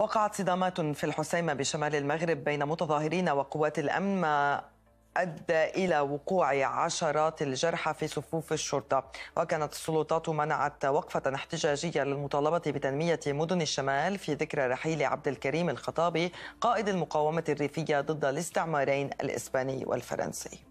وقعت صدامات في الحسيمة بشمال المغرب بين متظاهرين وقوات الأمن ما أدى إلى وقوع عشرات الجرحى في صفوف الشرطة وكانت السلطات منعت وقفة احتجاجية للمطالبة بتنمية مدن الشمال في ذكرى رحيل عبد الكريم الخطابي قائد المقاومة الريفية ضد الاستعمارين الإسباني والفرنسي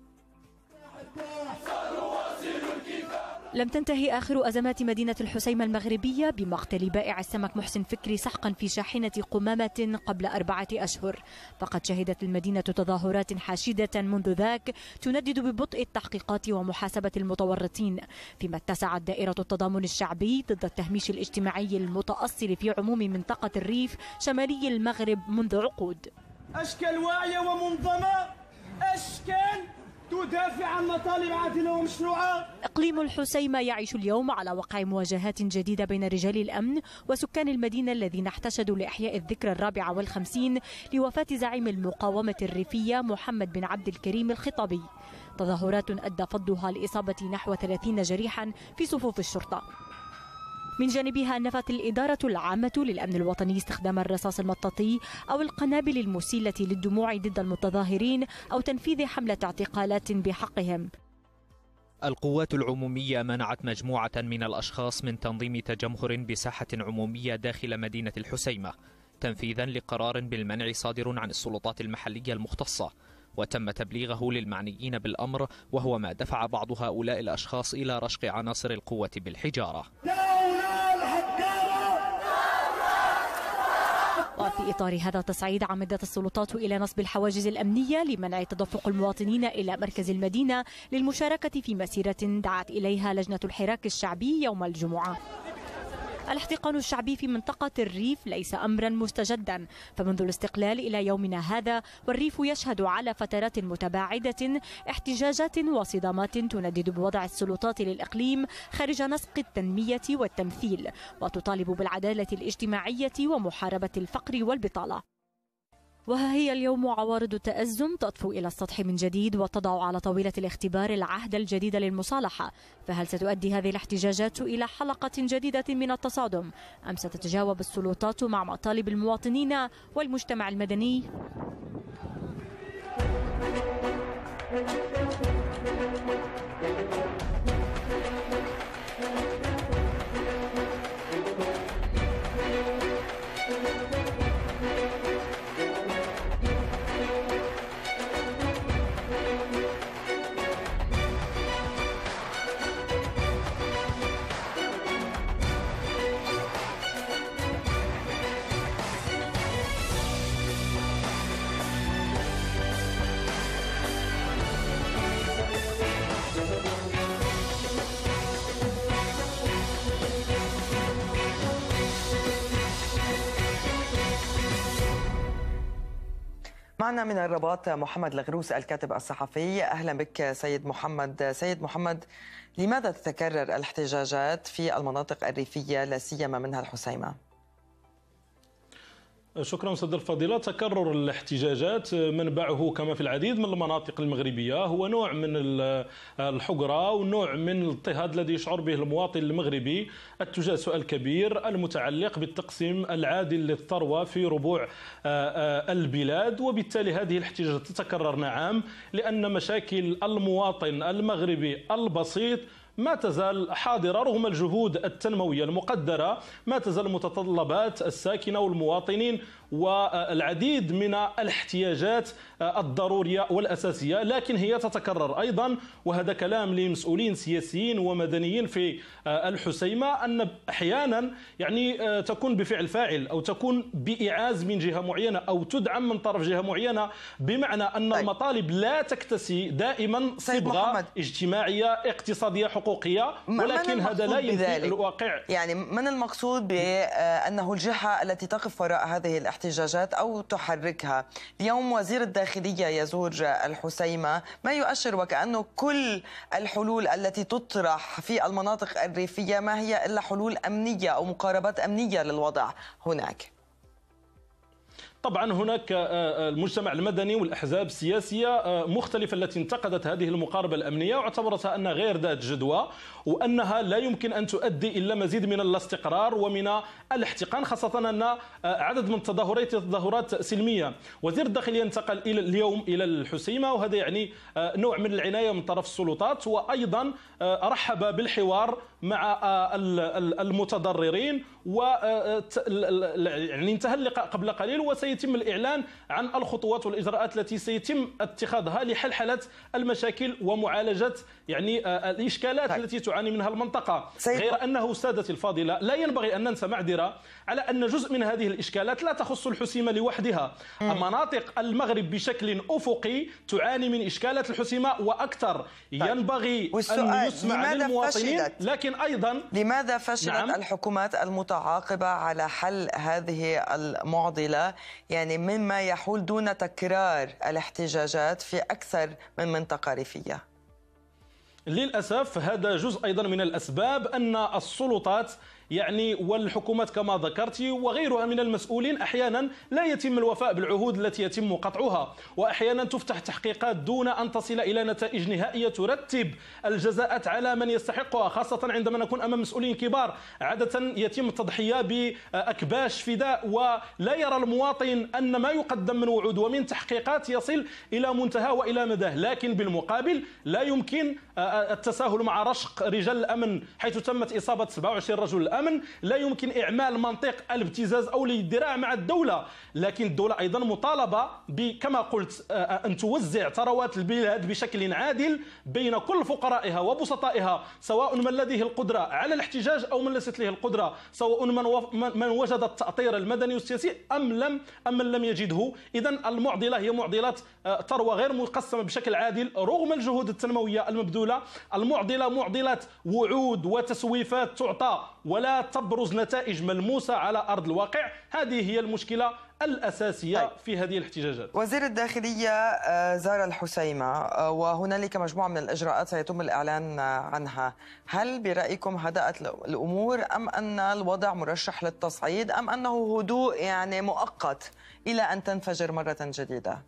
لم تنتهي آخر أزمات مدينة الحسيمة المغربية بمقتل بائع السمك محسن فكري سحقا في شاحنة قمامة قبل أربعة أشهر فقد شهدت المدينة تظاهرات حاشدة منذ ذاك تندد ببطء التحقيقات ومحاسبة المتورطين فيما اتسعت دائرة التضامن الشعبي ضد التهميش الاجتماعي المتأصل في عموم منطقة الريف شمالي المغرب منذ عقود أشكال واعية ومنظمة أشكال تدافع عن مطالب عادلة ومشروعة إقليم الحسيمة يعيش اليوم على وقع مواجهات جديدة بين رجال الأمن وسكان المدينة الذين احتشدوا لإحياء الذكرى الرابعة والخمسين لوفاة زعيم المقاومة الريفية محمد بن عبد الكريم الخطابي تظاهرات أدى فضها لإصابة نحو 30 جريحا في صفوف الشرطة من جانبها نفت الإدارة العامة للأمن الوطني استخدام الرصاص المطاطي أو القنابل المسيلة للدموع ضد المتظاهرين أو تنفيذ حملة اعتقالات بحقهم القوات العمومية منعت مجموعة من الأشخاص من تنظيم تجمهر بساحة عمومية داخل مدينة الحسيمة تنفيذا لقرار بالمنع صادر عن السلطات المحلية المختصة وتم تبليغه للمعنيين بالأمر وهو ما دفع بعض هؤلاء الأشخاص إلى رشق عناصر القوة بالحجارة في إطار هذا التصعيد عمدت السلطات إلى نصب الحواجز الأمنية لمنع تدفق المواطنين إلى مركز المدينة للمشاركة في مسيرة دعت إليها لجنة الحراك الشعبي يوم الجمعة الاحتقان الشعبي في منطقة الريف ليس أمرا مستجدا فمنذ الاستقلال إلى يومنا هذا والريف يشهد على فترات متباعدة احتجاجات وصدامات تندد بوضع السلطات للإقليم خارج نسق التنمية والتمثيل وتطالب بالعدالة الاجتماعية ومحاربة الفقر والبطالة وها هي اليوم عوارض التأزم تطفو إلى السطح من جديد وتضع على طاولة الاختبار العهد الجديد للمصالحة فهل ستؤدي هذه الاحتجاجات إلى حلقة جديدة من التصادم أم ستتجاوب السلطات مع مطالب المواطنين والمجتمع المدني؟ معنا من الرباط محمد الغروس الكاتب الصحفي أهلا بك سيد محمد سيد محمد لماذا تتكرر الاحتجاجات في المناطق الريفية لا سيما منها الحسيمة؟ شكرا سيد الفضيلة تكرر الاحتجاجات آه، منبعه كما في العديد من المناطق المغربية هو نوع من آه، الحقرة ونوع من الاضطهاد الذي يشعر به المواطن المغربي اتجاه سؤال كبير المتعلق بالتقسيم العادل للثروة في ربوع آه، البلاد وبالتالي هذه الاحتجاجات تتكرر نعم لأن مشاكل المواطن المغربي البسيط ما تزال حاضرة رغم الجهود التنموية المقدرة ما تزال متطلبات الساكنة والمواطنين والعديد من الاحتياجات الضرورية والأساسية لكن هي تتكرر أيضا وهذا كلام لمسؤولين سياسيين ومدنيين في الحسيمة أن أحيانا يعني آه، تكون بفعل فاعل أو تكون بإعاز من جهة معينة أو تدعم من طرف جهة معينة بمعنى أن طيب. المطالب لا تكتسي دائما طيب صبغة محمد. اجتماعية اقتصادية حقوقية ولكن هذا لا ينفي الواقع يعني من المقصود بأنه الجهة التي تقف وراء هذه الاحتياجات الاحتجاجات أو تحركها اليوم وزير الداخلية يزور الحسيمة ما يؤشر وكأنه كل الحلول التي تطرح في المناطق الريفية ما هي إلا حلول أمنية أو مقاربات أمنية للوضع هناك طبعا هناك آه، آه، المجتمع المدني والاحزاب السياسيه آه، مختلفه التي انتقدت هذه المقاربه الامنيه واعتبرتها انها غير ذات جدوى وانها لا يمكن ان تؤدي الا مزيد من الاستقرار ومن الاحتقان خاصه ان عدد من التظاهرات تظاهرات سلميه وزير الداخليه انتقل الى اليوم الى الحسيمه وهذا يعني نوع من العنايه من طرف السلطات وايضا رحب بالحوار مع المتضررين و يعني انتهى اللقاء قبل قليل وسي سيتم الإعلان عن الخطوات والإجراءات التي سيتم اتخاذها لحلحلة المشاكل ومعالجة يعني آه، الإشكالات طيب. التي تعاني منها المنطقة سيب... غير أنه سادتي الفاضلة لا ينبغي أن ننسى معذرة على أن جزء من هذه الإشكالات لا تخص الحسيمة لوحدها مم. مناطق المغرب بشكل أفقي تعاني من إشكالات الحسيمة وأكثر طيب. ينبغي أن يسمع للمواطنين فشلت؟ لكن أيضا لماذا فشلت نعم؟ الحكومات المتعاقبة على حل هذه المعضلة يعني مما يحول دون تكرار الاحتجاجات في أكثر من منطقة ريفية للأسف هذا جزء أيضا من الأسباب أن السلطات يعني والحكومات كما ذكرت وغيرها من المسؤولين أحيانا لا يتم الوفاء بالعهود التي يتم قطعها وأحيانا تفتح تحقيقات دون أن تصل إلى نتائج نهائية ترتب الجزاءات على من يستحقها خاصة عندما نكون أمام مسؤولين كبار عادة يتم التضحية بأكباش فداء ولا يرى المواطن أن ما يقدم من وعود ومن تحقيقات يصل إلى منتهى وإلى مداه لكن بالمقابل لا يمكن آه، آه، التساهل مع رشق رجال الأمن حيث تمت إصابة 27 رجل الآن درهما لا يمكن اعمال منطق الابتزاز او الذراع مع الدوله لكن الدوله ايضا مطالبه بكما قلت آه، آه، ان توزع ثروات البلاد بشكل عادل بين كل فقرائها وبسطائها سواء من لديه القدره على الاحتجاج او من ليست له القدره سواء من من وجد التاطير المدني والسياسي ام لم ام من لم يجده اذا المعضله هي معضله آه، ثروه غير مقسمه بشكل عادل رغم الجهود التنمويه المبذوله المعضله معضله وعود وتسويفات تعطى ولا تبرز نتائج ملموسة على أرض الواقع هذه هي المشكلة الأساسية طيب. في هذه الاحتجاجات وزير الداخلية آه، زار الحسيمة آه، وهنالك مجموعة من الإجراءات سيتم الإعلان آه، عنها هل برأيكم هدأت الأمور أم أن الوضع مرشح للتصعيد أم أنه هدوء يعني مؤقت إلى أن تنفجر مرة جديدة؟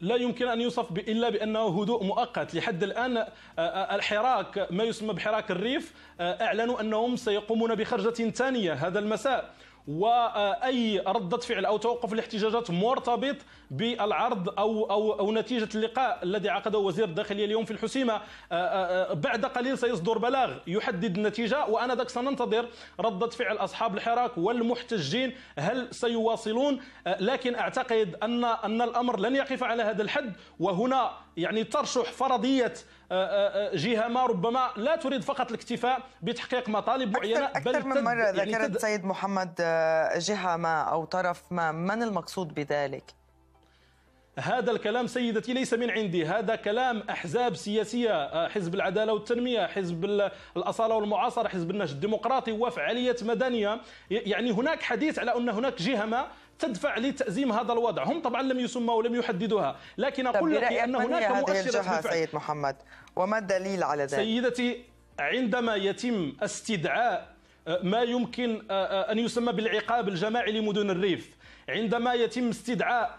لا يمكن ان يوصف الا بانه هدوء مؤقت لحد الان آه، آه، الحراك ما يسمى بحراك الريف آه، اعلنوا انهم سيقومون بخرجه ثانيه هذا المساء واي رده فعل او توقف الاحتجاجات مرتبط بالعرض او او او نتيجه اللقاء الذي عقده وزير الداخليه اليوم في الحسيمه آه، آه، آه، بعد قليل سيصدر بلاغ يحدد النتيجه وانا ذاك سننتظر رده فعل اصحاب الحراك والمحتجين هل سيواصلون لكن اعتقد ان ان الامر لن يقف على هذا الحد وهنا يعني ترشح فرضيه آه، آه، آه، جهه ما ربما لا تريد فقط الاكتفاء بتحقيق مطالب معينه أكثر, أكثر بل من مره يعني ذكرت تد... سيد محمد جهه ما او طرف ما من المقصود بذلك هذا الكلام سيدتي ليس من عندي هذا كلام أحزاب سياسية حزب العدالة والتنمية حزب الأصالة والمعاصرة حزب النهج الديمقراطي وفعاليات مدنية يعني هناك حديث على أن هناك جهة ما تدفع لتأزيم هذا الوضع هم طبعا لم يسمى ولم يحددوها لكن أقول لك أن هناك مؤشرات سيد محمد وما الدليل على ذلك سيدتي عندما يتم استدعاء آه، ما يمكن آه، آه، أن يسمى بالعقاب الجماعي لمدن الريف عندما يتم استدعاء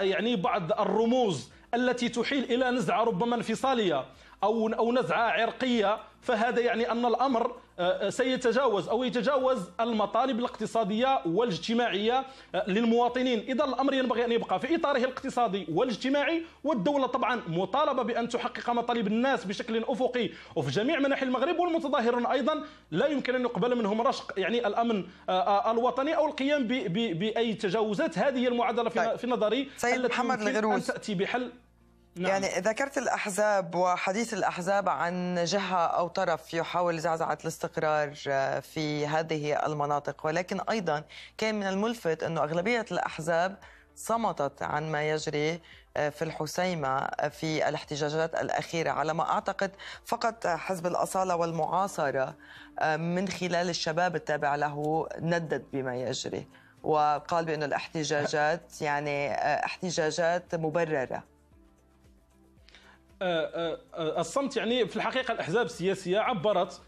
يعني بعض الرموز التي تحيل إلى نزعة ربما انفصالية أو أو نزعة عرقية فهذا يعني أن الأمر آه، آه، سيتجاوز أو يتجاوز المطالب الاقتصادية والاجتماعية آه، للمواطنين إذا الأمر ينبغي أن يبقى في إطاره الاقتصادي والاجتماعي والدولة طبعا مطالبة بأن تحقق مطالب الناس بشكل أفقي وفي جميع مناحي المغرب والمتظاهرون أيضا لا يمكن أن يقبل منهم رشق يعني الأمن الوطني أو القيام بأي تجاوزات هذه المعادلة في طيب. نظري التي محمد الغروس تأتي بحل نعم. يعني ذكرت الأحزاب وحديث الأحزاب عن جهة أو طرف يحاول زعزعة الاستقرار آه، في هذه المناطق ولكن أيضا كان من الملفت أنه أغلبية الأحزاب صمتت عن ما يجري آه، في الحسيمة آه، في الاحتجاجات الأخيرة على ما أعتقد فقط حزب الأصالة والمعاصرة من خلال الشباب التابع له ندد بما يجري وقال بأن الاحتجاجات يعني احتجاجات مبررة آه، آه، آه، الصمت يعني في الحقيقه الاحزاب السياسيه عبرت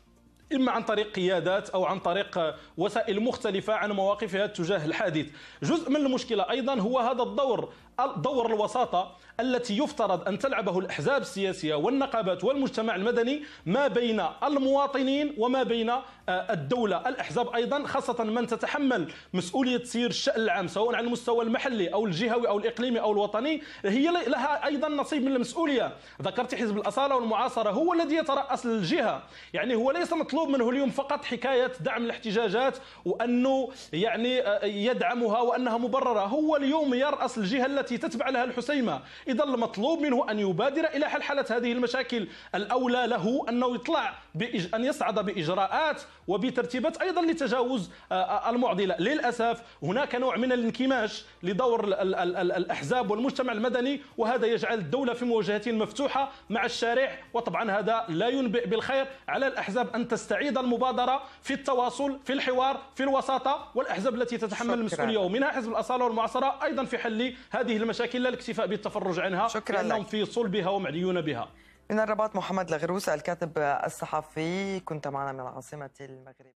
اما عن طريق قيادات او عن طريق وسائل مختلفه عن مواقفها تجاه الحادث. جزء من المشكله ايضا هو هذا الدور دور الوساطه التي يفترض ان تلعبه الاحزاب السياسيه والنقابات والمجتمع المدني ما بين المواطنين وما بين آه، الدوله، الاحزاب ايضا خاصه من تتحمل مسؤوليه تسيير الشان العام سواء على المستوى المحلي او الجهوي او الاقليمي او الوطني، هي لها ايضا نصيب من المسؤوليه، ذكرت حزب الاصاله والمعاصره هو الذي يتراس الجهه، يعني هو ليس مطلوب منه اليوم فقط حكايه دعم الاحتجاجات وانه يعني آه، يدعمها وانها مبرره، هو اليوم يراس الجهه التي التي تتبع لها الحسيمة إذا المطلوب منه أن يبادر إلى حل حالة هذه المشاكل الأولى له أنه يطلع بإج... أن يصعد بإجراءات وبترتيبات أيضا لتجاوز المعضلة للأسف هناك نوع من الانكماش لدور الأحزاب والمجتمع المدني وهذا يجعل الدولة في مواجهة مفتوحة مع الشارع وطبعا هذا لا ينبئ بالخير على الأحزاب أن تستعيد المبادرة في التواصل في الحوار في الوساطة والأحزاب التي تتحمل المسؤولية ومنها حزب الأصالة والمعاصرة أيضا في حل هذه هذه المشاكل لا الاكتفاء بالتفرج عنها شكرا لأنهم لك. في صلبها ومعيون بها من الرباط محمد الغروس الكاتب الصحفي كنت معنا من عاصمة المغرب